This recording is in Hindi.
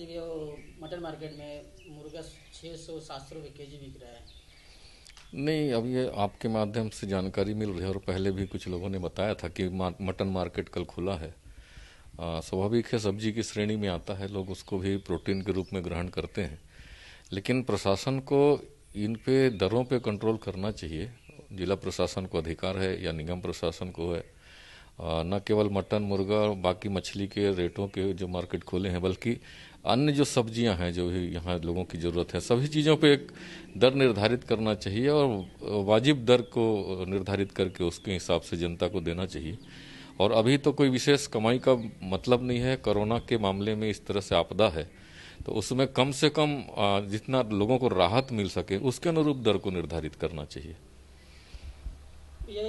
मटन मार्केट में मुर्गा छः सौ सात सौ रुपये के जी बिक रहा है नहीं अब ये आपके माध्यम से जानकारी मिल रही है और पहले भी कुछ लोगों ने बताया था कि मटन मार्केट कल खुला है स्वाभाविक है सब्जी की श्रेणी में आता है लोग उसको भी प्रोटीन के रूप में ग्रहण करते हैं लेकिन प्रशासन को इन पे दरों पे कंट्रोल करना चाहिए जिला प्रशासन को अधिकार है या निगम प्रशासन को है न केवल मटन मुर्गा बाकी मछली के रेटों के जो मार्केट खोले हैं बल्कि अन्य जो सब्जियां हैं जो यहाँ लोगों की ज़रूरत है सभी चीज़ों पे एक दर निर्धारित करना चाहिए और वाजिब दर को निर्धारित करके उसके हिसाब से जनता को देना चाहिए और अभी तो कोई विशेष कमाई का मतलब नहीं है कोरोना के मामले में इस तरह से आपदा है तो उसमें कम से कम जितना लोगों को राहत मिल सके उसके अनुरूप दर को निर्धारित करना चाहिए